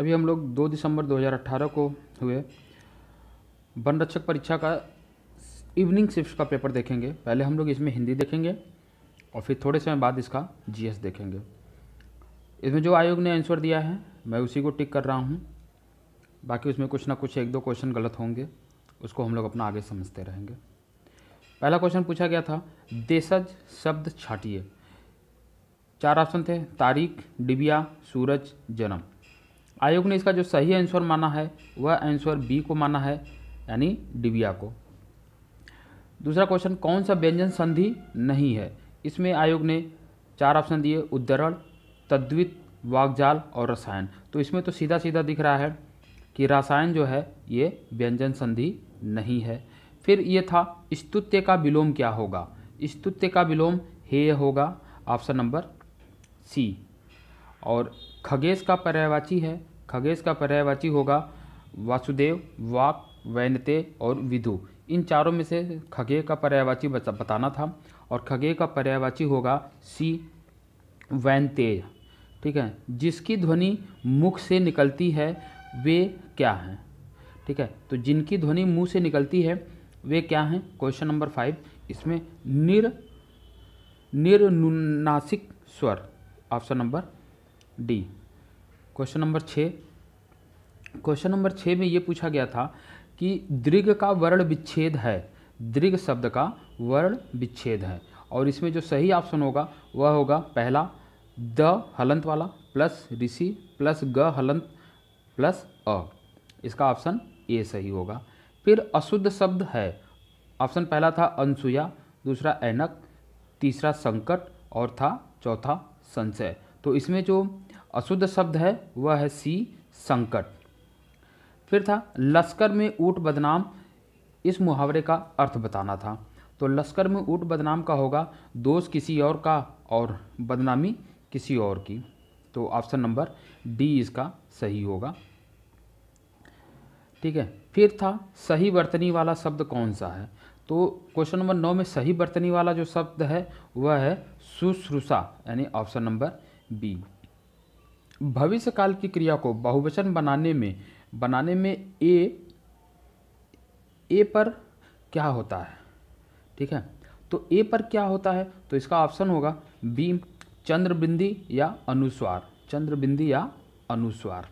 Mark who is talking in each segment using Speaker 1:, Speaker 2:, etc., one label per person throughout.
Speaker 1: अभी हम लोग 2 दिसंबर 2018 को हुए वन रक्षक परीक्षा का इवनिंग शिफ्ट का पेपर देखेंगे पहले हम लोग इसमें हिंदी देखेंगे और फिर थोड़े समय बाद इसका जीएस देखेंगे इसमें जो आयोग ने आंसर दिया है मैं उसी को टिक कर रहा हूँ बाकी उसमें कुछ ना कुछ एक दो क्वेश्चन गलत होंगे उसको हम लोग अपना आगे समझते रहेंगे पहला क्वेश्चन पूछा गया था देशज शब्द छाटिए चार ऑप्शन थे तारीख डिबिया सूरज जन्म आयोग ने इसका जो सही आंसर माना है वह आंसर बी को माना है यानी डिबिया को दूसरा क्वेश्चन कौन सा व्यंजन संधि नहीं है इसमें आयोग ने चार ऑप्शन दिए उद्धरण तद्वित वागजाल और रसायन तो इसमें तो सीधा सीधा दिख रहा है कि रसायन जो है ये व्यंजन संधि नहीं है फिर ये था स्तुत्य का विलोम क्या होगा स्तुत्य का विलोम हे होगा ऑप्शन नंबर सी और खगेश का पर्यायवाची है खगेश का पर्यायवाची होगा वासुदेव वाक वैनते और विधु इन चारों में से खगे का पर्यायवाची बताना था और खगे का पर्यायवाची होगा सी वैनतेज ठीक है जिसकी ध्वनि मुख से निकलती है वे क्या हैं ठीक है तो जिनकी ध्वनि मुंह से निकलती है वे क्या हैं क्वेश्चन नंबर फाइव इसमें निर निर्नुनासिक स्वर option number D question number छः क्वेश्चन नंबर छः में ये पूछा गया था कि दृग का वर्ण विच्छेद है दृग शब्द का वर्ण विच्छेद है और इसमें जो सही ऑप्शन होगा वह होगा पहला द हलंत वाला प्लस ऋषि प्लस ग हलंत प्लस अ इसका ऑप्शन ए सही होगा फिर अशुद्ध शब्द है ऑप्शन पहला था अनसुया दूसरा ऐनक तीसरा संकट और था चौथा संशय तो इसमें जो अशुद्ध शब्द है वह है सी संकट फिर था लश्कर में ऊट बदनाम इस मुहावरे का अर्थ बताना था तो लश्कर में ऊट बदनाम का होगा दोष किसी और का और बदनामी किसी और की तो ऑप्शन नंबर डी इसका सही होगा ठीक है फिर था सही बर्तनी वाला शब्द कौन सा है तो क्वेश्चन नंबर नौ में सही बर्तनी वाला जो शब्द है वह है सुश्रुषा यानी ऑप्शन नंबर बी भविष्य काल की क्रिया को बहुवचन बनाने में बनाने में ए ए पर क्या होता है ठीक है तो ए पर क्या होता है तो इसका ऑप्शन होगा बी चंद्रबिंदी या अनुस्वार चंद्रबिंदी या अनुस्वार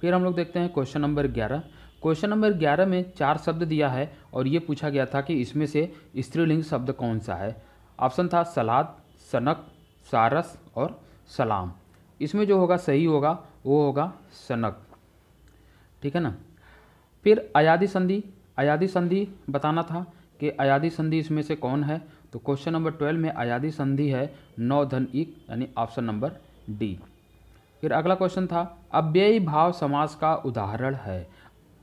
Speaker 1: फिर हम लोग देखते हैं क्वेश्चन नंबर ग्यारह क्वेश्चन नंबर ग्यारह में चार शब्द दिया है और ये पूछा गया था कि इसमें से स्त्रीलिंग शब्द कौन सा है ऑप्शन था सलाद सनक सारस और सलाम इसमें जो होगा सही होगा वो होगा सनक ठीक है ना फिर आयादी संधि आयादी संधि बताना था कि आयादी संधि इसमें से कौन है तो क्वेश्चन नंबर ट्वेल्व में आयादी संधि है नौ धन एक यानी ऑप्शन नंबर डी फिर अगला क्वेश्चन था अव्ययी भाव समास का उदाहरण है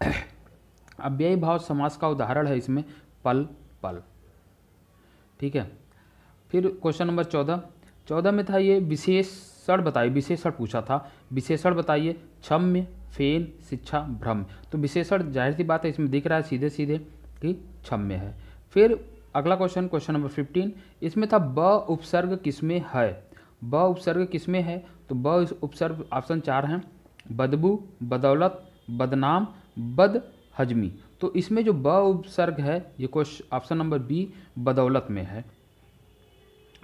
Speaker 1: अव्ययी भाव समास का उदाहरण है इसमें पल पल ठीक है फिर क्वेश्चन नंबर चौदह चौदह में था ये विशेष सर बताइए विशेषण पूछा था विशेषण बताइए क्षम्य फेल शिक्षा भ्रम तो विशेषण जाहिर सी बात है इसमें दिख रहा है सीधे सीधे कि क्षम्य है फिर अगला क्वेश्चन क्वेश्चन नंबर फिफ्टीन इसमें था ब उपसर्ग किसमें है ब उपसर्ग किसमें है तो ब उपसर्ग ऑप्शन चार हैं बदबू बदौलत बदनाम बद हजमी तो इसमें जो ब उपसर्ग है ये क्वेश्चन ऑप्शन नंबर बी बदौलत में है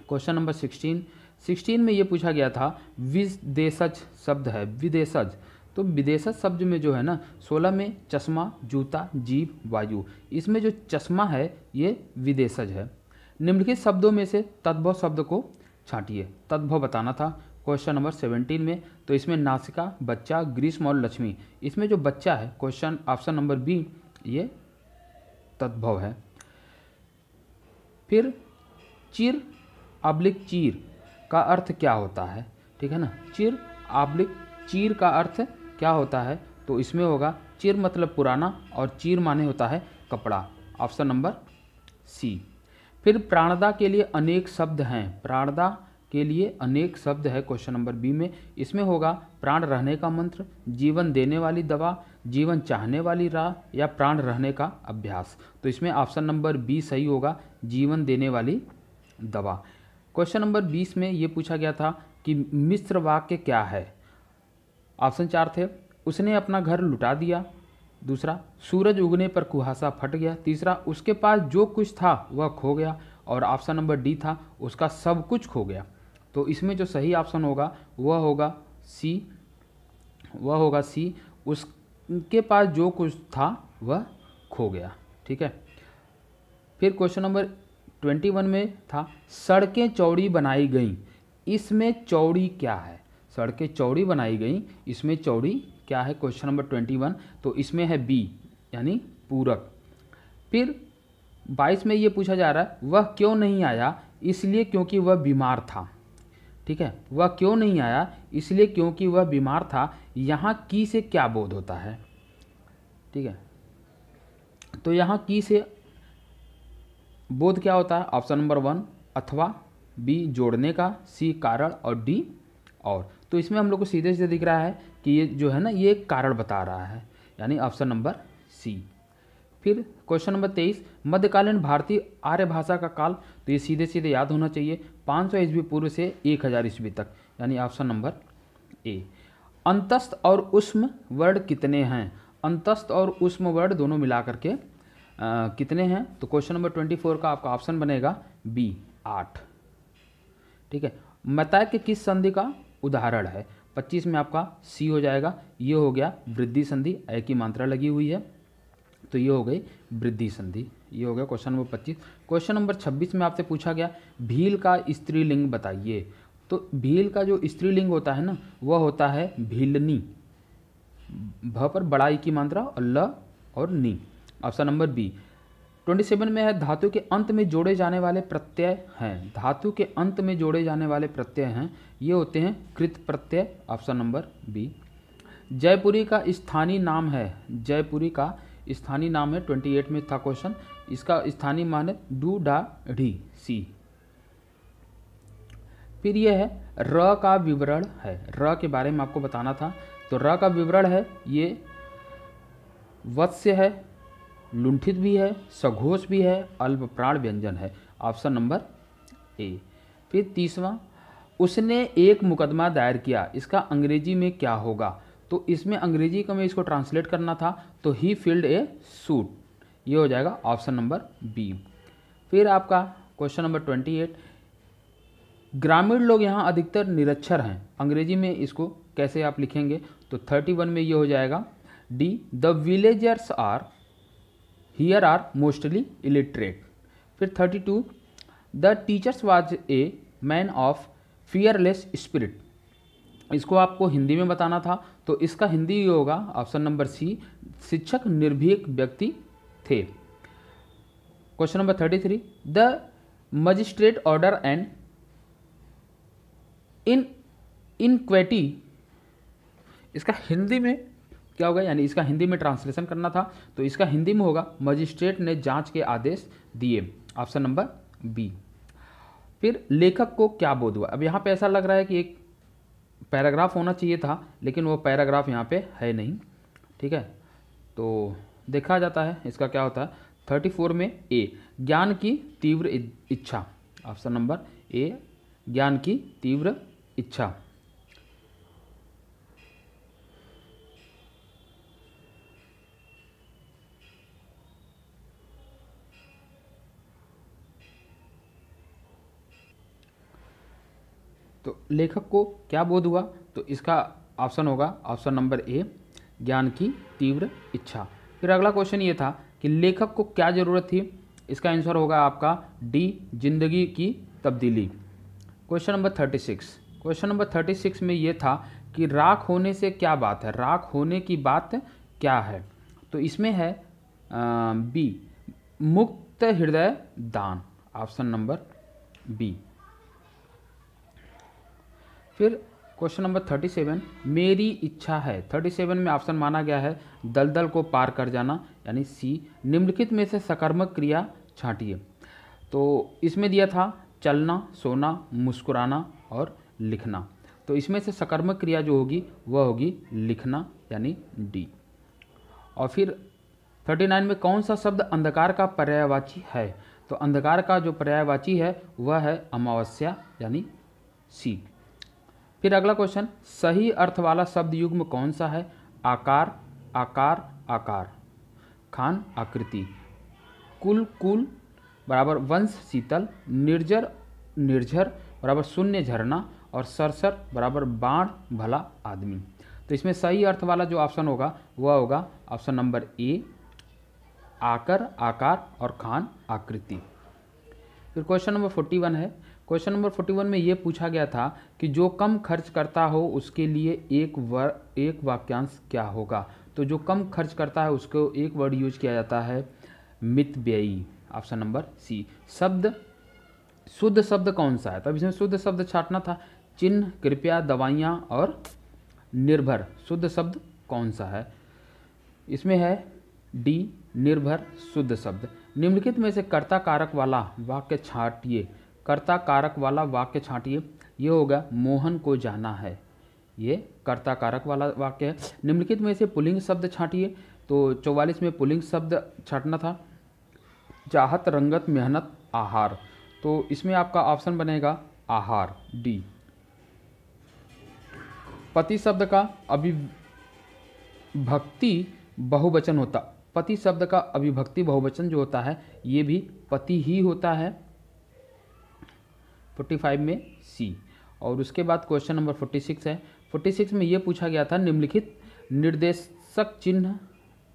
Speaker 1: क्वेश्चन नंबर सिक्सटीन सिक्सटीन में ये पूछा गया था विदेशज शब्द है विदेशज तो विदेशज शब्द में जो है ना सोलह में चश्मा जूता जीव वायु इसमें जो चश्मा है ये विदेशज है निम्नलिखित शब्दों में से तद्भव शब्द को छाटिए तद्भव बताना था क्वेश्चन नंबर सेवनटीन में तो इसमें नासिका बच्चा ग्रीष्म और लक्ष्मी इसमें जो बच्चा है क्वेश्चन ऑप्शन नंबर बी ये तद्भव है फिर चिर अब्लिक चीर का अर्थ क्या होता है ठीक है ना चिर आब्लिक चीर का अर्थ क्या होता है तो इसमें होगा चिर मतलब पुराना और चीर माने होता है कपड़ा ऑप्शन नंबर सी फिर प्राणदा के लिए अनेक शब्द हैं प्राणदा के लिए अनेक शब्द है क्वेश्चन नंबर बी में इसमें होगा प्राण रहने का मंत्र जीवन देने वाली दवा जीवन चाहने वाली राह या प्राण रहने का अभ्यास तो इसमें ऑप्शन नंबर बी सही होगा जीवन देने वाली दवा क्वेश्चन नंबर बीस में ये पूछा गया था कि मिस्र वाक्य क्या है ऑप्शन चार थे उसने अपना घर लुटा दिया दूसरा सूरज उगने पर कुहासा फट गया तीसरा उसके पास जो कुछ था वह खो गया और ऑप्शन नंबर डी था उसका सब कुछ खो गया तो इसमें जो सही ऑप्शन होगा वह होगा सी वह होगा सी उसके पास जो कुछ था वह खो गया ठीक है फिर क्वेश्चन नंबर ट्वेंटी वन में था सड़कें चौड़ी बनाई गई इसमें चौड़ी क्या है सड़कें चौड़ी बनाई गई इसमें चौड़ी क्या है क्वेश्चन नंबर ट्वेंटी वन तो इसमें है बी यानी पूरक फिर बाईस में ये पूछा जा रहा है वह क्यों नहीं आया इसलिए क्योंकि वह बीमार था ठीक है वह क्यों नहीं आया इसलिए क्योंकि वह बीमार था यहाँ की से क्या बोध होता है ठीक है तो यहाँ की से बोध क्या होता है ऑप्शन नंबर वन अथवा बी जोड़ने का सी कारण और डी और तो इसमें हम लोग को सीधे सीधे दिख रहा है कि ये जो है ना ये कारण बता रहा है यानी ऑप्शन नंबर सी फिर क्वेश्चन नंबर तेईस मध्यकालीन भारतीय आर्य भाषा का काल तो ये सीधे सीधे याद होना चाहिए 500 सौ ईस्वी पूर्व से 1000 हज़ार ईस्वी तक यानी ऑप्शन नंबर ए अंतस्थ और उष्म वर्ड कितने हैं अंतस्थ और उष्म वर्ड दोनों मिला करके कितने हैं तो क्वेश्चन नंबर ट्वेंटी फोर का आपका ऑप्शन बनेगा बी आठ ठीक है मताय के किस संधि का उदाहरण है पच्चीस में आपका सी हो जाएगा ये हो गया वृद्धि संधि ए की मात्रा लगी हुई है तो ये हो गई वृद्धि संधि ये हो गया क्वेश्चन नंबर पच्चीस क्वेश्चन नंबर छब्बीस में आपसे पूछा गया भील का स्त्रीलिंग बताइए तो भील का जो स्त्रीलिंग होता है ना वह होता है भीलनी भ पर बड़ाई की मात्रा और ल और नी option number B twenty seven में है धातु के अंत में जोड़े जाने वाले प्रत्यय हैं धातु के अंत में जोड़े जाने वाले प्रत्यय हैं ये होते हैं कृत प्रत्यय ऑप्शन नंबर बी जयपुरी का स्थानीय नाम है जयपुरी का स्थानीय नाम है ट्वेंटी एट में था क्वेश्चन इसका स्थानीय मान है डू डा ढी सी फिर यह है र का विवरण है र के बारे में आपको बताना था तो र का विवरण है ये वत्स्य है लुंठित भी है सघोष भी है अल्प प्राण व्यंजन है ऑप्शन नंबर ए फिर तीसवा उसने एक मुकदमा दायर किया इसका अंग्रेजी में क्या होगा तो इसमें अंग्रेजी का मैं इसको ट्रांसलेट करना था तो ही फील्ड ए सूट ये हो जाएगा ऑप्शन नंबर बी फिर आपका क्वेश्चन नंबर ट्वेंटी एट ग्रामीण लोग यहाँ अधिकतर निरक्षर हैं अंग्रेजी में इसको कैसे आप लिखेंगे तो थर्टी वन में ये हो जाएगा D the villagers are here are mostly illiterate फिर thirty two the teachers was a man of fearless spirit इसको आपको हिंदी में बताना था तो इसका हिंदी होगा ऑप्शन नंबर सी शिक्षक निर्भीक व्यक्ति थे question number thirty three the magistrate order and in inquiry इसका हिंदी में क्या होगा यानी इसका हिंदी में ट्रांसलेशन करना था तो इसका हिंदी में होगा मजिस्ट्रेट ने जांच के आदेश दिए ऑप्शन नंबर बी फिर लेखक को क्या बोध हुआ अब यहाँ पे ऐसा लग रहा है कि एक पैराग्राफ होना चाहिए था लेकिन वो पैराग्राफ यहाँ पे है नहीं ठीक है तो देखा जाता है इसका क्या होता है थर्टी फोर में ए ज्ञान की तीव्र इच्छा ऑप्शन नंबर ए ज्ञान की तीव्र इच्छा तो लेखक को क्या बोध हुआ तो इसका ऑप्शन होगा ऑप्शन नंबर ए ज्ञान की तीव्र इच्छा फिर अगला क्वेश्चन ये था कि लेखक को क्या ज़रूरत थी इसका आंसर होगा आपका डी जिंदगी की तब्दीली question number thirty six question number thirty six में ये था कि राख होने से क्या बात है राख होने की बात क्या है तो इसमें है बी मुक्त हृदय दान ऑप्शन नंबर बी फिर क्वेश्चन नंबर थर्टी सेवन मेरी इच्छा है थर्टी सेवन में ऑप्शन माना गया है दलदल को पार कर जाना यानी सी निम्नलिखित में से सकर्मक क्रिया छाटिए तो इसमें दिया था चलना सोना मुस्कुराना और लिखना तो इसमें से सकर्मक क्रिया जो होगी वह होगी लिखना यानी डी और फिर थर्टी नाइन में कौन सा शब्द अंधकार का पर्यायवाची है तो अंधकार का जो पर्यायवाची है वह है अमावस्या यानी सी फिर अगला क्वेश्चन सही अर्थ वाला शब्द युग्म कौन सा है आकार आकार आकार खान आकृति कुल कुल बराबर वंश शीतल निर्जर निर्झर बराबर शून्य झरना और सरसर बराबर बाण भला आदमी तो इसमें सही अर्थ वाला जो ऑप्शन होगा वह होगा ऑप्शन नंबर ए आकर आकार और खान आकृति फिर क्वेश्चन नंबर फोर्टी वन है क्वेश्चन नंबर फोर्टी वन में ये पूछा गया था कि जो कम खर्च करता हो उसके लिए एक वर एक वाक्यांश क्या होगा तो जो कम खर्च करता है उसको एक वर्ड यूज किया जाता है मित व्ययी ऑप्शन नंबर सी शब्द शुद्ध शब्द कौन सा है तब इसमें शुद्ध शब्द छाटना था चिन्ह कृपया दवाइयाँ और निर्भर शुद्ध शब्द कौन सा है इसमें है डी निर्भर शुद्ध शब्द निम्नलिखित में से कर्ता कारक वाला वाक्य छाटिए कर्ता कारक वाला वाक्य छांटिए ये होगा मोहन को जाना है ये कर्ता कारक वाला वाक्य है निम्नलिखित में से पुलिंग शब्द छांटिए तो चौवालीस में पुलिंग शब्द छांटना था चाहत रंगत मेहनत आहार तो इसमें आपका ऑप्शन बनेगा आहार डी पति शब्द का अभिभक्ति बहुवचन होता पति शब्द का अभिभक्ति बहुवचन जो होता है ये भी पति ही होता है फोर्टी फाइव में सी और उसके बाद क्वेश्चन नंबर फोर्टी सिक्स है फोर्टी सिक्स में ये पूछा गया था निम्नलिखित निर्देशक चिन्ह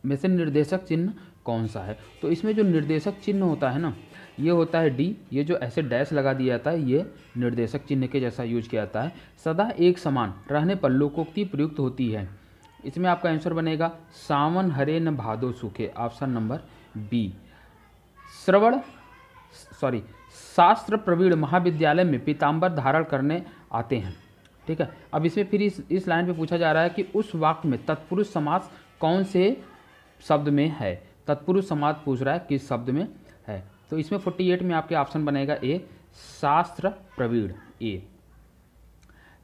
Speaker 1: में से निर्देशक चिन्ह कौन सा है तो इसमें जो निर्देशक चिन्ह होता है ना ये होता है डी ये जो ऐसे डैश लगा दिया जाता है ये निर्देशक चिन्ह के जैसा यूज किया जाता है सदा एक समान रहने पर लोकोक्ति प्रयुक्त होती है इसमें आपका आंसर बनेगा सावन हरे न भादो सूखे ऑप्शन नंबर बी श्रवण सॉरी शास्त्र प्रवीण महाविद्यालय में पीताम्बर धारण करने आते हैं ठीक है अब इसमें फिर इस इस लाइन पे पूछा जा रहा है कि उस वाक्य में तत्पुरुष समास कौन से शब्द में है तत्पुरुष समास पूछ रहा है किस शब्द में है तो इसमें 48 में आपके ऑप्शन बनेगा ए शास्त्र प्रवीण ए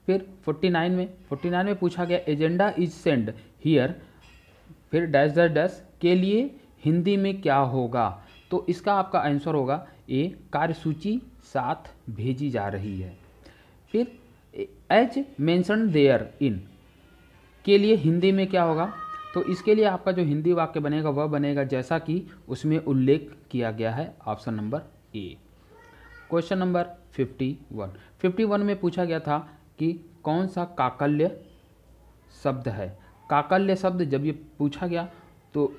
Speaker 1: फिर 49 में 49 में पूछा गया एजेंडा इज सेंड हियर फिर डैश डैश डैश के लिए हिंदी में क्या होगा तो इसका आपका आंसर होगा ए कार्यसूची साथ भेजी जा रही है फिर एच मैंसन देयर इन के लिए हिंदी में क्या होगा तो इसके लिए आपका जो हिंदी वाक्य बनेगा वह बनेगा जैसा कि उसमें उल्लेख किया गया है option number A question number fifty one fifty one में पूछा गया था कि कौन सा काकल्य शब्द है काकल्य शब्द जब ये पूछा गया तो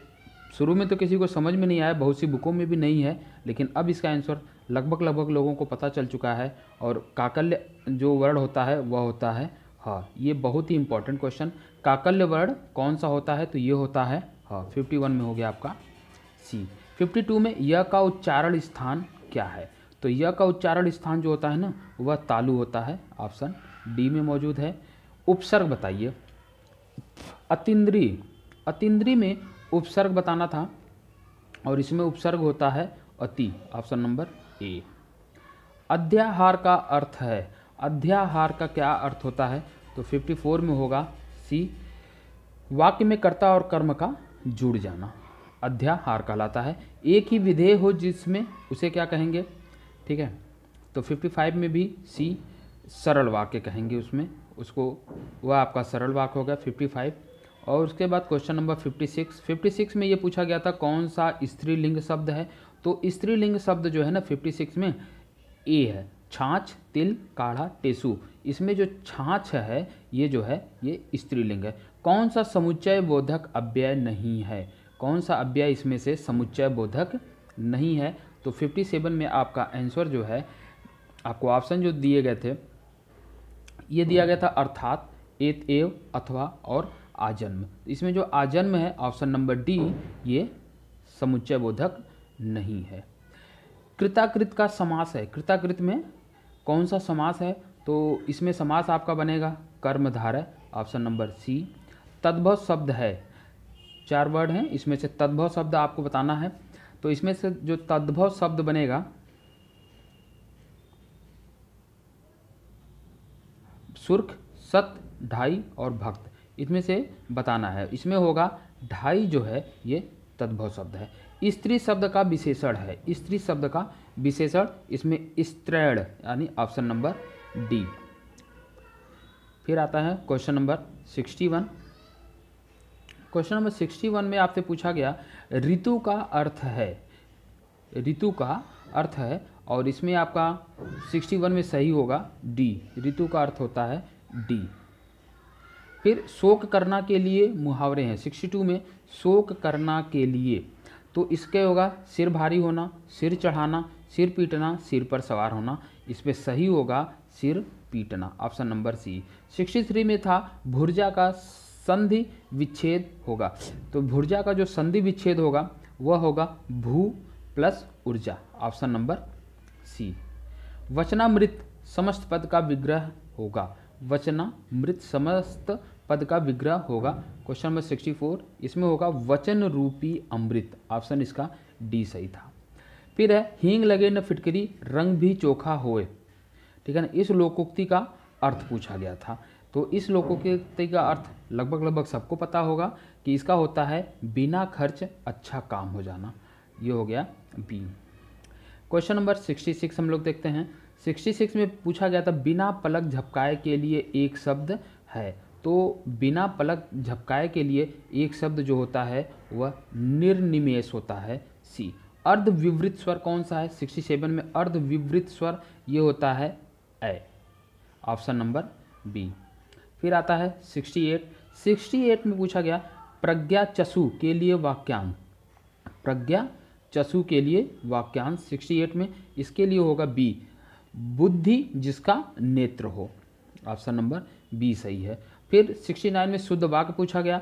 Speaker 1: शुरू में तो किसी को समझ में नहीं आया बहुत सी बुकों में भी नहीं है लेकिन अब इसका आंसर लगभग लगभग लोगों को पता चल चुका है और काकल्य जो वर्ड होता है वह होता है ह हाँ, ये बहुत ही इंपॉर्टेंट क्वेश्चन काकल्य वर्ड कौन सा होता है तो ये होता है ह फिफ्टी वन में हो गया आपका सी फिफ्टी टू में य का उच्चारण स्थान क्या है तो य का उच्चारण स्थान जो होता है ना वह तालु होता है ऑप्शन डी में मौजूद है उपसर्ग बताइए अतिद्री अतिद्री में उपसर्ग बताना था और इसमें उपसर्ग होता है अति ऑप्शन नंबर ए अध्याहार का अर्थ है अध्याहार का क्या अर्थ होता है तो 54 में होगा सी वाक्य में कर्ता और कर्म का जुड़ जाना अध्याहार कहलाता है एक ही विधेय हो जिसमें उसे क्या कहेंगे ठीक है तो 55 में भी सी सरल वाक्य कहेंगे उसमें उसको वह आपका सरल वाक्य होगा 55 और उसके बाद क्वेश्चन नंबर 56 56 में ये पूछा गया था कौन सा स्त्रीलिंग शब्द है तो स्त्रीलिंग शब्द जो है ना 56 में ए है छाछ तिल काढ़ा टेसु इसमें जो छाछ है ये जो है ये स्त्रीलिंग है कौन सा समुच्चय बोधक अव्यय नहीं है कौन सा अव्यय इसमें से समुच्चय बोधक नहीं है तो 57 में आपका आंसर जो है आपको ऑप्शन जो दिए गए थे ये दिया गया था अर्थात एत एव अथवा और आजन्म इसमें जो आजन्म है ऑप्शन नंबर डी ये समुच्चय बोधक नहीं है कृताकृत का समास है कृताकृत में कौन सा समास है तो इसमें समास आपका बनेगा कर्मधारय ऑप्शन नंबर सी तद्भव शब्द है चार वर्ड हैं इसमें से तद्भव शब्द आपको बताना है तो इसमें से जो तद्भव शब्द बनेगा सुर्ख सत ढाई और भक्त इसमें से बताना है इसमें होगा ढाई जो है ये तद्भव शब्द है स्त्री शब्द का विशेषण है स्त्री शब्द का विशेषण इसमें स्त्रैण यानी ऑप्शन नंबर डी फिर आता है question number sixty one question number sixty one में आपसे पूछा गया ऋतु का अर्थ है ऋतु का अर्थ है और इसमें आपका सिक्सटी वन में सही होगा डी ऋतु का अर्थ होता है डी फिर शोक करना के लिए मुहावरे हैं सिक्सटी टू में शोक करना के लिए तो इसके होगा सिर भारी होना सिर चढ़ाना सिर पीटना सिर पर सवार होना इसमें सही होगा सिर पीटना option number C sixty three में था भुर्जा का संधि विच्छेद होगा तो भुर्जा का जो संधि विच्छेद होगा वह होगा भू प्लस ऊर्जा ऑप्शन नंबर सी वचनामृत समस्त पद का विग्रह होगा वचना मृत समस्त पद का विग्रह होगा क्वेश्चन नंबर सिक्सटी फोर इसमें होगा वचन रूपी अमृत ऑप्शन इसका डी सही था फिर है हींग लगे न फिटकरी रंग भी चोखा होए ठीक है ना इस लोकोक्ति का अर्थ पूछा गया था तो इस लोकोक्ति का अर्थ लगभग लगभग सबको पता होगा कि इसका होता है बिना खर्च अच्छा काम हो जाना ये हो गया B question number sixty six हम लोग देखते हैं 66 में पूछा गया था बिना पलक झपकाए के लिए एक शब्द है तो बिना पलक झपकाए के लिए एक शब्द जो होता है वह निर्निमेश होता है सी अर्ध विवृत स्वर कौन सा है 67 में अर्ध विवृत स्वर ये होता है ए ऑप्शन नंबर बी फिर आता है 68 68 में पूछा गया प्रज्ञा चशु के लिए वाक्यांश प्रज्ञा चशु के लिए वाक्यांश 68 में इसके लिए होगा बी बुद्धि जिसका नेत्र हो ऑप्शन नंबर बी सही है फिर 69 में शुद्ध वाक्य पूछा गया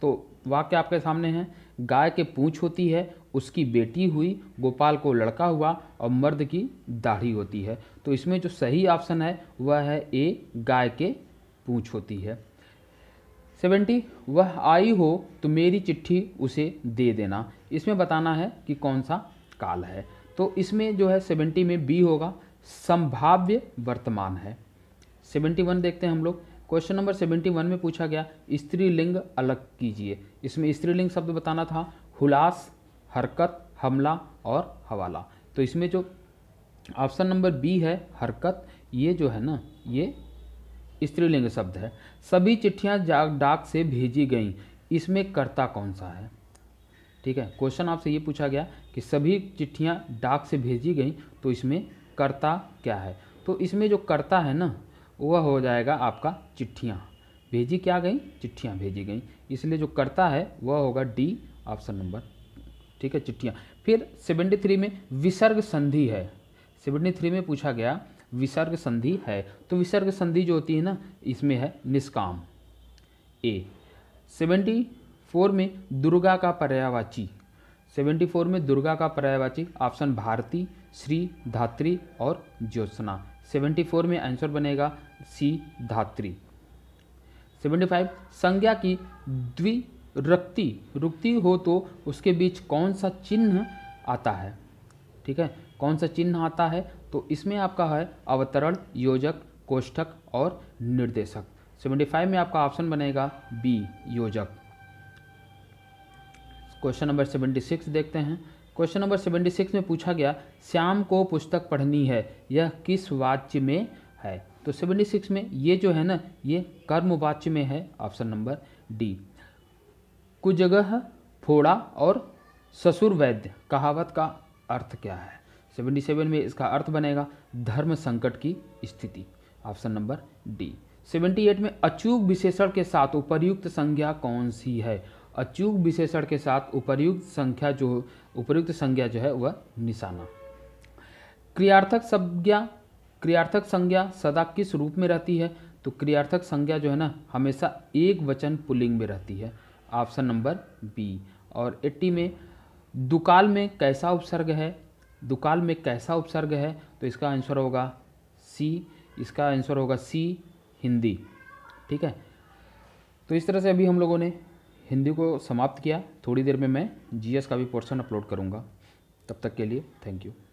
Speaker 1: तो वाक्य आपके सामने है गाय के पूँछ होती है उसकी बेटी हुई गोपाल को लड़का हुआ और मर्द की दाढ़ी होती है तो इसमें जो सही ऑप्शन है वह है ए गाय के पूँछ होती है सेवेंटी वह आई हो तो मेरी चिट्ठी उसे दे देना इसमें बताना है कि कौन सा काल है तो इसमें जो है सेवेंटी में बी होगा संभाव्य वर्तमान है 71 देखते हैं हम लोग क्वेश्चन नंबर 71 में पूछा गया स्त्रीलिंग अलग कीजिए इसमें स्त्रीलिंग शब्द बताना था हुलास हरकत हमला और हवाला तो इसमें जो ऑप्शन नंबर बी है हरकत ये जो है ना ये स्त्रीलिंग शब्द है सभी चिट्ठियाँ डाक से भेजी गईं इसमें कर्ता कौन सा है ठीक है क्वेश्चन आपसे ये पूछा गया कि सभी चिट्ठियाँ डाक से भेजी गईं तो इसमें कर्ता क्या है तो इसमें जो कर्ता है ना वह हो जाएगा आपका चिट्ठियाँ भेजी क्या गई चिट्ठियाँ भेजी गई इसलिए जो कर्ता है वह होगा डी ऑप्शन नंबर ठीक है चिट्ठियाँ फिर सेवेंटी थ्री में विसर्ग संधि है सेवेंटी थ्री में पूछा गया विसर्ग संधि है तो विसर्ग संधि जो होती है ना इसमें है निष्काम ए सेवेंटी फोर में दुर्गा का पर्यावाची सेवेंटी फोर में दुर्गा का पर्यावाची ऑप्शन भारती श्री धात्री और ज्योत्सना 74 में आंसर बनेगा सी धात्री 75 संज्ञा की द्विरक्ति रुक्ति हो तो उसके बीच कौन सा चिन्ह आता है ठीक है कौन सा चिन्ह आता है तो इसमें आपका है अवतरण योजक कोष्ठक और निर्देशक 75 में आपका ऑप्शन बनेगा बी योजक क्वेश्चन नंबर 76 देखते हैं क्वेश्चन नंबर सेवेंटी सिक्स में पूछा गया श्याम को पुस्तक पढ़नी है यह किस वाच्य में है तो सेवेंटी सिक्स में ये जो है ना ये कर्म वाच्य में है ऑप्शन नंबर डी कुजगह फोड़ा और ससुर वैद्य कहावत का अर्थ क्या है सेवेंटी सेवन में इसका अर्थ बनेगा धर्म संकट की स्थिति option number D seventy eight में अचूक विशेषण के साथ उपर्युक्त संज्ञा कौन सी है अचूक विशेषण के साथ उपर्युक्त संख्या जो उपर्युक्त संज्ञा जो है वह निशाना क्रियार्थक संज्ञा क्रियार्थक संज्ञा सदा किस रूप में रहती है तो क्रियार्थक संज्ञा जो है ना हमेशा एक वचन पुलिंग में रहती है ऑप्शन नंबर बी और एट्टी में दुकाल में कैसा उपसर्ग है दुकाल में कैसा उपसर्ग है तो इसका आंसर होगा सी इसका आंसर होगा सी हिंदी ठीक है तो इस तरह से अभी हम लोगों ने हिंदी को समाप्त किया थोड़ी देर में मैं जीएस का भी पोर्शन अपलोड करूँगा तब तक के लिए थैंक यू